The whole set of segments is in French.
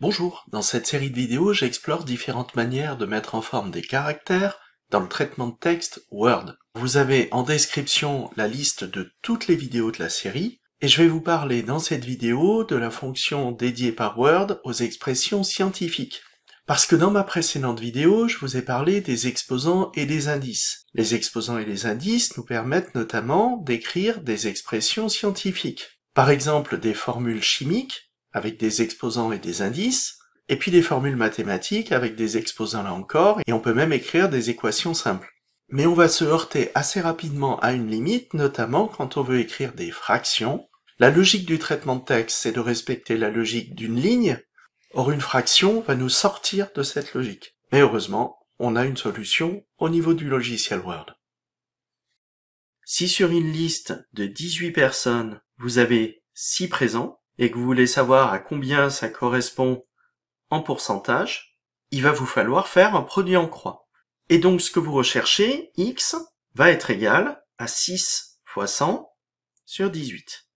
Bonjour, dans cette série de vidéos, j'explore différentes manières de mettre en forme des caractères dans le traitement de texte Word. Vous avez en description la liste de toutes les vidéos de la série, et je vais vous parler dans cette vidéo de la fonction dédiée par Word aux expressions scientifiques. Parce que dans ma précédente vidéo, je vous ai parlé des exposants et des indices. Les exposants et les indices nous permettent notamment d'écrire des expressions scientifiques. Par exemple, des formules chimiques avec des exposants et des indices, et puis des formules mathématiques avec des exposants là encore, et on peut même écrire des équations simples. Mais on va se heurter assez rapidement à une limite, notamment quand on veut écrire des fractions. La logique du traitement de texte, c'est de respecter la logique d'une ligne. Or, une fraction va nous sortir de cette logique. Mais heureusement, on a une solution au niveau du logiciel Word. Si sur une liste de 18 personnes, vous avez 6 présents, et que vous voulez savoir à combien ça correspond en pourcentage, il va vous falloir faire un produit en croix. Et donc ce que vous recherchez, x, va être égal à 6 fois 100 sur 18.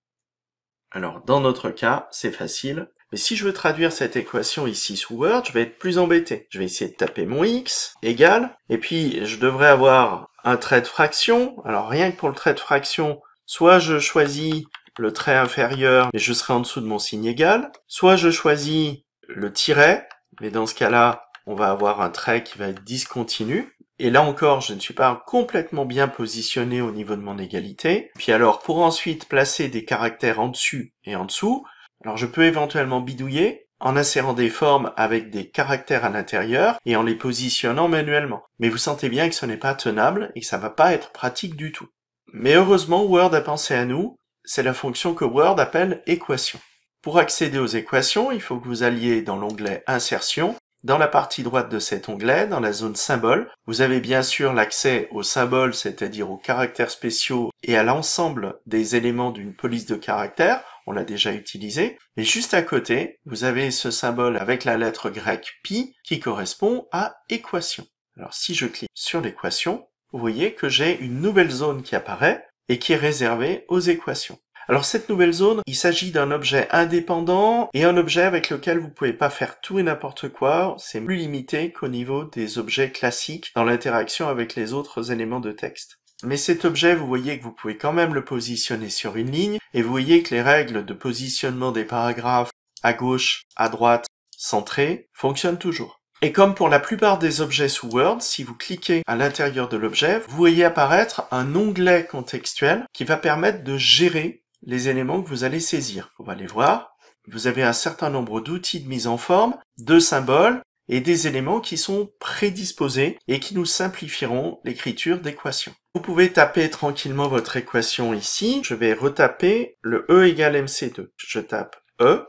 Alors dans notre cas, c'est facile, mais si je veux traduire cette équation ici sous Word, je vais être plus embêté. Je vais essayer de taper mon x égal, et puis je devrais avoir un trait de fraction. Alors rien que pour le trait de fraction, soit je choisis le trait inférieur, mais je serai en dessous de mon signe égal. Soit je choisis le tiret, mais dans ce cas-là, on va avoir un trait qui va être discontinu. Et là encore, je ne suis pas complètement bien positionné au niveau de mon égalité. Puis alors, pour ensuite placer des caractères en dessus et en dessous, alors je peux éventuellement bidouiller en insérant des formes avec des caractères à l'intérieur et en les positionnant manuellement. Mais vous sentez bien que ce n'est pas tenable et que ça va pas être pratique du tout. Mais heureusement, Word a pensé à nous c'est la fonction que Word appelle équation. Pour accéder aux équations, il faut que vous alliez dans l'onglet Insertion. Dans la partie droite de cet onglet, dans la zone Symboles, vous avez bien sûr l'accès aux symboles, c'est-à-dire aux caractères spéciaux et à l'ensemble des éléments d'une police de caractères. On l'a déjà utilisé. Mais juste à côté, vous avez ce symbole avec la lettre grecque pi qui correspond à équation. Alors si je clique sur l'équation, vous voyez que j'ai une nouvelle zone qui apparaît et qui est réservé aux équations. Alors cette nouvelle zone, il s'agit d'un objet indépendant et un objet avec lequel vous ne pouvez pas faire tout et n'importe quoi, c'est plus limité qu'au niveau des objets classiques dans l'interaction avec les autres éléments de texte. Mais cet objet, vous voyez que vous pouvez quand même le positionner sur une ligne, et vous voyez que les règles de positionnement des paragraphes à gauche, à droite, centré, fonctionnent toujours. Et comme pour la plupart des objets sous Word, si vous cliquez à l'intérieur de l'objet, vous voyez apparaître un onglet contextuel qui va permettre de gérer les éléments que vous allez saisir. On va les voir. Vous avez un certain nombre d'outils de mise en forme, de symboles et des éléments qui sont prédisposés et qui nous simplifieront l'écriture d'équations. Vous pouvez taper tranquillement votre équation ici. Je vais retaper le E égale MC2. Je tape E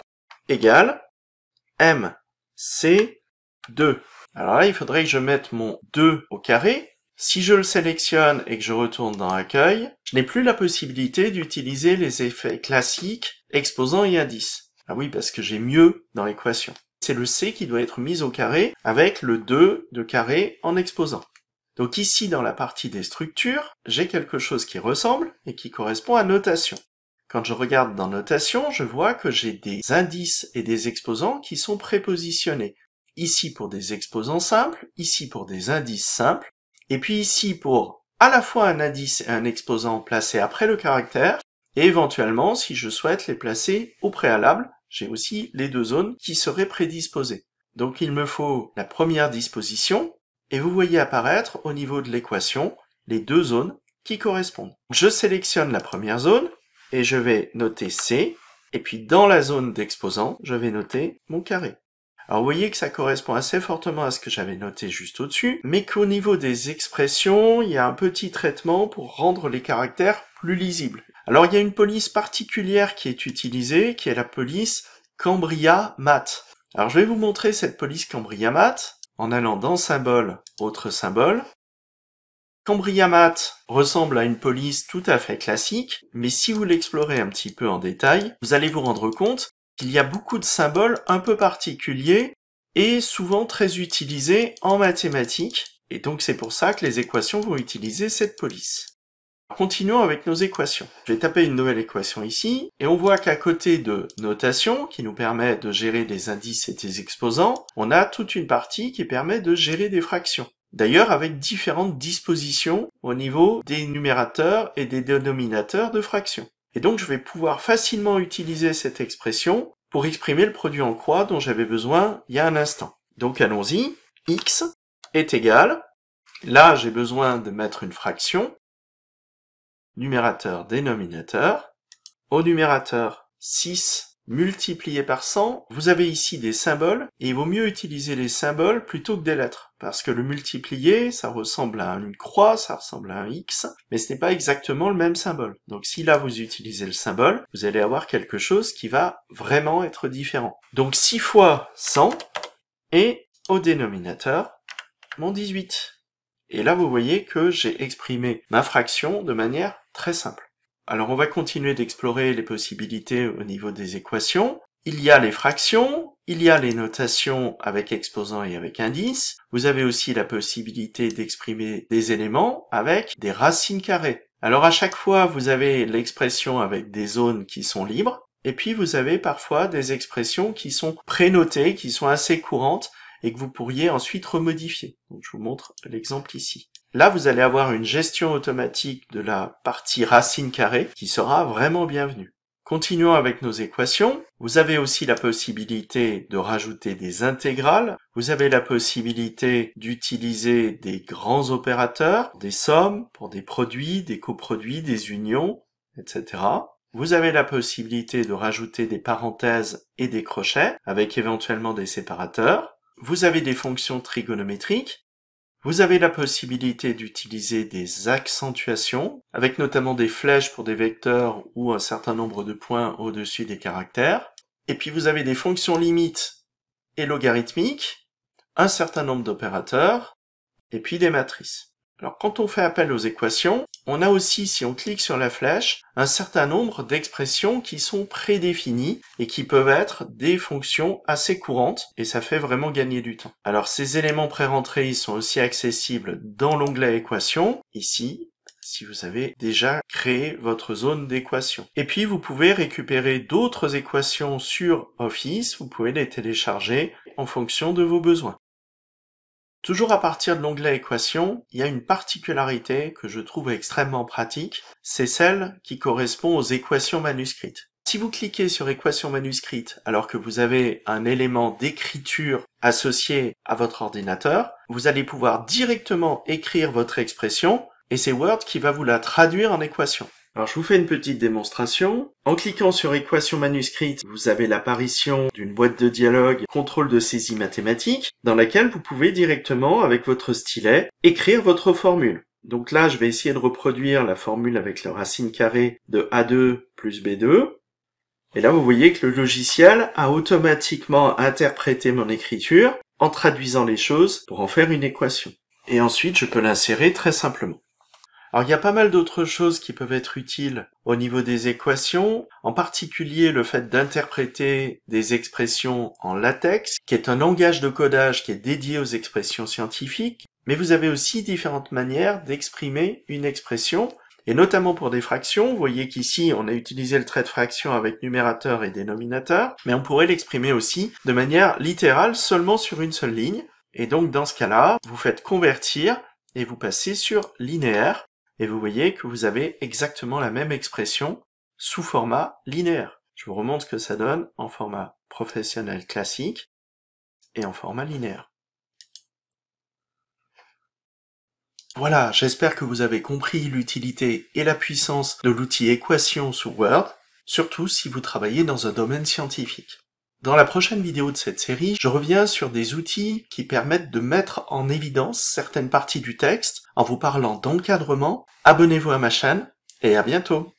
égale MC 2. Alors là, il faudrait que je mette mon 2 au carré. Si je le sélectionne et que je retourne dans Accueil, je n'ai plus la possibilité d'utiliser les effets classiques exposants et Indice. Ah oui, parce que j'ai mieux dans l'équation. C'est le C qui doit être mis au carré avec le 2 de carré en exposant. Donc ici, dans la partie des structures, j'ai quelque chose qui ressemble et qui correspond à notation. Quand je regarde dans notation, je vois que j'ai des indices et des exposants qui sont prépositionnés ici pour des exposants simples, ici pour des indices simples, et puis ici pour à la fois un indice et un exposant placés après le caractère, et éventuellement, si je souhaite les placer au préalable, j'ai aussi les deux zones qui seraient prédisposées. Donc il me faut la première disposition, et vous voyez apparaître au niveau de l'équation les deux zones qui correspondent. Je sélectionne la première zone, et je vais noter C, et puis dans la zone d'exposant, je vais noter mon carré. Alors vous voyez que ça correspond assez fortement à ce que j'avais noté juste au-dessus, mais qu'au niveau des expressions, il y a un petit traitement pour rendre les caractères plus lisibles. Alors il y a une police particulière qui est utilisée, qui est la police Cambria Mat. Alors je vais vous montrer cette police Cambria Mat en allant dans symbole, autre symbole. Cambria Mat ressemble à une police tout à fait classique, mais si vous l'explorez un petit peu en détail, vous allez vous rendre compte il y a beaucoup de symboles un peu particuliers et souvent très utilisés en mathématiques, et donc c'est pour ça que les équations vont utiliser cette police. Continuons avec nos équations. Je vais taper une nouvelle équation ici, et on voit qu'à côté de notation, qui nous permet de gérer des indices et des exposants, on a toute une partie qui permet de gérer des fractions. D'ailleurs avec différentes dispositions au niveau des numérateurs et des dénominateurs de fractions. Et donc je vais pouvoir facilement utiliser cette expression pour exprimer le produit en croix dont j'avais besoin il y a un instant. Donc allons-y, x est égal, là j'ai besoin de mettre une fraction, numérateur, dénominateur, au numérateur 6 multiplié par 100, vous avez ici des symboles, et il vaut mieux utiliser les symboles plutôt que des lettres, parce que le multiplier, ça ressemble à une croix, ça ressemble à un X, mais ce n'est pas exactement le même symbole. Donc si là vous utilisez le symbole, vous allez avoir quelque chose qui va vraiment être différent. Donc 6 fois 100, et au dénominateur, mon 18. Et là vous voyez que j'ai exprimé ma fraction de manière très simple. Alors on va continuer d'explorer les possibilités au niveau des équations. Il y a les fractions, il y a les notations avec exposants et avec indices. Vous avez aussi la possibilité d'exprimer des éléments avec des racines carrées. Alors à chaque fois, vous avez l'expression avec des zones qui sont libres, et puis vous avez parfois des expressions qui sont prénotées, qui sont assez courantes, et que vous pourriez ensuite remodifier. Donc je vous montre l'exemple ici. Là, vous allez avoir une gestion automatique de la partie racine carrée qui sera vraiment bienvenue. Continuons avec nos équations. Vous avez aussi la possibilité de rajouter des intégrales. Vous avez la possibilité d'utiliser des grands opérateurs, des sommes pour des produits, des coproduits, des unions, etc. Vous avez la possibilité de rajouter des parenthèses et des crochets avec éventuellement des séparateurs. Vous avez des fonctions trigonométriques vous avez la possibilité d'utiliser des accentuations, avec notamment des flèches pour des vecteurs ou un certain nombre de points au-dessus des caractères. Et puis vous avez des fonctions limites et logarithmiques, un certain nombre d'opérateurs, et puis des matrices. Alors quand on fait appel aux équations, on a aussi, si on clique sur la flèche, un certain nombre d'expressions qui sont prédéfinies et qui peuvent être des fonctions assez courantes et ça fait vraiment gagner du temps. Alors ces éléments pré-rentrés, ils sont aussi accessibles dans l'onglet Équations, ici, si vous avez déjà créé votre zone d'équation. Et puis vous pouvez récupérer d'autres équations sur Office, vous pouvez les télécharger en fonction de vos besoins. Toujours à partir de l'onglet équation, il y a une particularité que je trouve extrêmement pratique, c'est celle qui correspond aux équations manuscrites. Si vous cliquez sur équation manuscrite alors que vous avez un élément d'écriture associé à votre ordinateur, vous allez pouvoir directement écrire votre expression et c'est Word qui va vous la traduire en équation. Alors je vous fais une petite démonstration. En cliquant sur équation manuscrite, vous avez l'apparition d'une boîte de dialogue contrôle de saisie mathématique dans laquelle vous pouvez directement avec votre stylet écrire votre formule. Donc là, je vais essayer de reproduire la formule avec la racine carrée de A2 plus B2. Et là, vous voyez que le logiciel a automatiquement interprété mon écriture en traduisant les choses pour en faire une équation. Et ensuite, je peux l'insérer très simplement. Alors il y a pas mal d'autres choses qui peuvent être utiles au niveau des équations, en particulier le fait d'interpréter des expressions en latex, qui est un langage de codage qui est dédié aux expressions scientifiques, mais vous avez aussi différentes manières d'exprimer une expression, et notamment pour des fractions, vous voyez qu'ici on a utilisé le trait de fraction avec numérateur et dénominateur, mais on pourrait l'exprimer aussi de manière littérale seulement sur une seule ligne, et donc dans ce cas-là, vous faites convertir et vous passez sur linéaire, et vous voyez que vous avez exactement la même expression sous format linéaire. Je vous remonte ce que ça donne en format professionnel classique et en format linéaire. Voilà, j'espère que vous avez compris l'utilité et la puissance de l'outil équation sous Word, surtout si vous travaillez dans un domaine scientifique. Dans la prochaine vidéo de cette série, je reviens sur des outils qui permettent de mettre en évidence certaines parties du texte en vous parlant d'encadrement. Abonnez-vous à ma chaîne et à bientôt